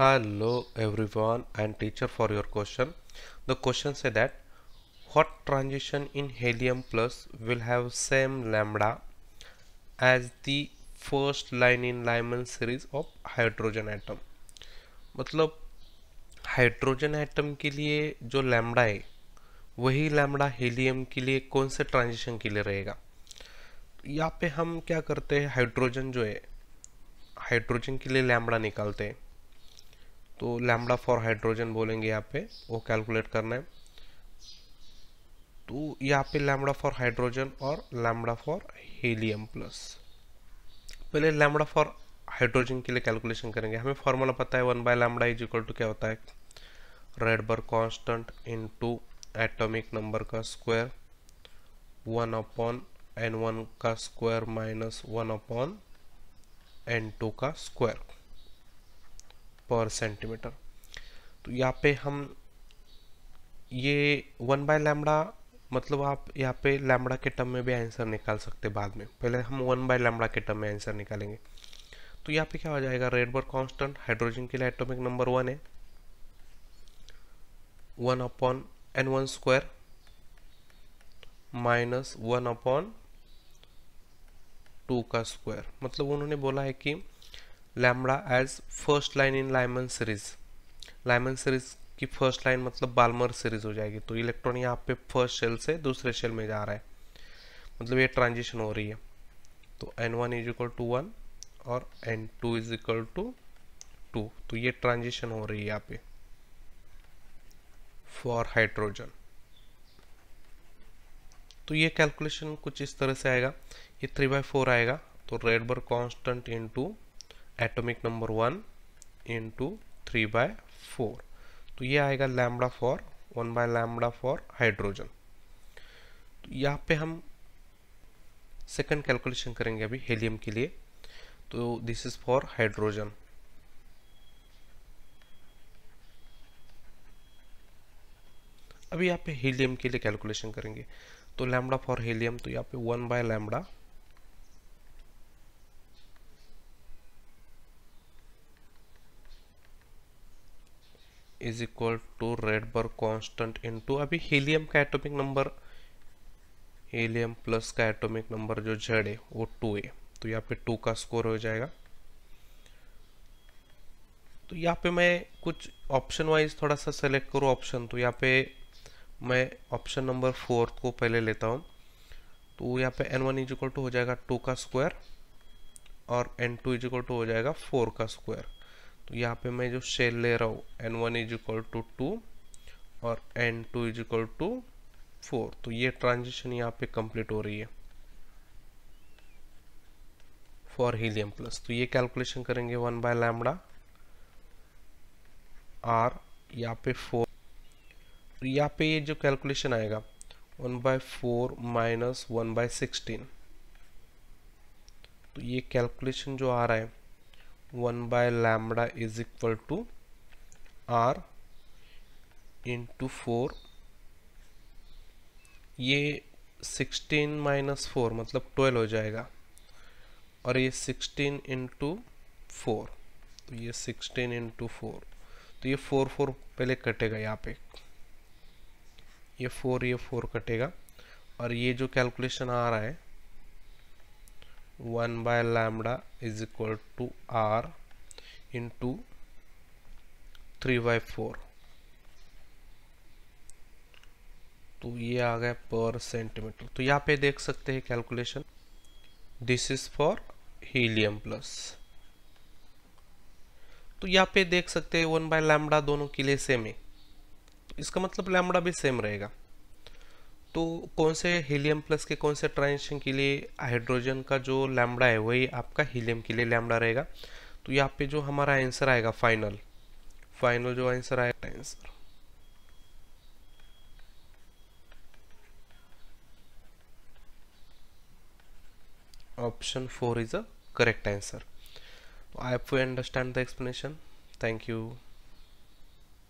hello everyone and teacher for your question the question say that what transition in helium plus will have same lambda as the first line in Lyman series of hydrogen atom मतलब hydrogen atom के लिए जो lambda है वही lambda helium के लिए कौन से ट्रांजिशन के लिए रहेगा यहाँ पे हम क्या करते हैं हाइड्रोजन जो है हाइड्रोजन के लिए लैम्डा निकालते हैं तो लैमडा फॉर हाइड्रोजन बोलेंगे यहाँ पे वो कैलकुलेट करना है तो यहाँ पे लैमडा फॉर हाइड्रोजन और लैमडा फॉर हीलियम प्लस पहले लैमडा फॉर हाइड्रोजन के लिए कैलकुलेशन करेंगे हमें फॉर्मूला पता है one by lambda is equal to क्या होता है constant into atomic number का square one upon n one का square minus one upon n two का स्क्वायर पर सेंटीमीटर तो यहाँ पे हम ये वन बाय लैमड़ा मतलब आप यहाँ पे लैमड़ा के टर्म में भी आंसर निकाल सकते बाद में पहले हम वन बाय लैमड़ा के टर्म में आंसर निकालेंगे तो यहाँ पे क्या हो जाएगा रेडबर्ग कांस्टेंट हाइड्रोजन के लिए एटॉमिक नंबर वन है one upon n one square minus one upon two का स्क्वायर मतलब उन्होंने बोला है कि lambda as first line in Lyman series Lyman series की फर्स्ट लाइन मतलब बालमर सीरीज हो जाएगी तो इलेक्ट्रॉन यहाँ पे फर्स्ट शेल से दूसरे शेल में जा रहा है मतलब ये ट्रांजिशन हो रही है तो n one is equal to one और n two is equal to two तो ये ट्रांजिशन हो रही है यहाँ पे फॉर हाइड्रोजन तो ये कैलकुलेशन कुछ इस तरह से आएगा ये थ्री बाय फोर आएगा तो Rydberg constant into atomic number one into three by four तो ये आएगा lambda for one by lambda for hydrogen तो यहाँ पे हम सेकंड कैलकुलेशन करेंगे अभी हेलियम के लिए तो दिस इज फॉर हाइड्रोजन अभी यहाँ पे हीलियम के लिए कैलकुलेशन करेंगे तो लैम्बडा फॉर हीलियम तो यहाँ पे one by lambda is equal to Rydberg constant into अभी हीलियम का एटॉमिक नंबर हीलियम प्लस का एटॉमिक नंबर जो जेड है वो टू है तो यहाँ पे टू का स्कोर हो जाएगा तो यहाँ पे मैं कुछ ऑप्शन वाइज थोड़ा सा सेलेक्ट करूँ ऑप्शन तो यहाँ पे मैं ऑप्शन नंबर फोर्थ को पहले लेता हूँ तो यहाँ पे n one is equal to हो जाएगा टू का स्क्वायर और n two is equal to हो जाएगा फोर का स्क्वायर तो यहाँ पे मैं जो सेल ले रहा हूँ n one is equal to two और n two is equal to four तो ये ट्रांजिशन यहाँ पे कंप्लीट हो रही है फॉर हीलियम प्लस तो ये कैलकुलेशन करेंगे वन बाय लैमडा आर यहाँ पे फोर तो यहाँ पे ये जो कैलकुलेशन आएगा one by four minus one by sixteen तो ये कैलकुलेशन जो आ रहा है 1 by lambda is equal to r into four ये सिक्सटीन माइनस फोर मतलब ट्वेल्व हो जाएगा और ये सिक्सटीन इंटू फोर तो ये सिक्सटीन इंटू फोर तो ये फोर फोर पहले कटेगा यहाँ पे ये फोर ये फोर कटेगा और ये जो कैलकुलेशन आ रहा है 1 by lambda is equal to r into 3 by 4 तो ये आ गया पर सेंटीमीटर तो यहाँ पे देख सकते हैं calculation this is for helium plus तो यहाँ पे देख सकते हैं वन बाय लैमडा दोनों के लिए सेम है तो इसका मतलब लैमडा भी सेम रहेगा तो कौन से हीलियम प्लस के कौन से ट्रांजेक्शन के लिए हाइड्रोजन का जो लैमड़ा है वही आपका हीलियम के लिए लैमड़ा रहेगा तो यहाँ पे जो हमारा आंसर आएगा फाइनल फाइनल जो आंसर आएगा answer option four is a correct answer तो I have you understand the explanation thank you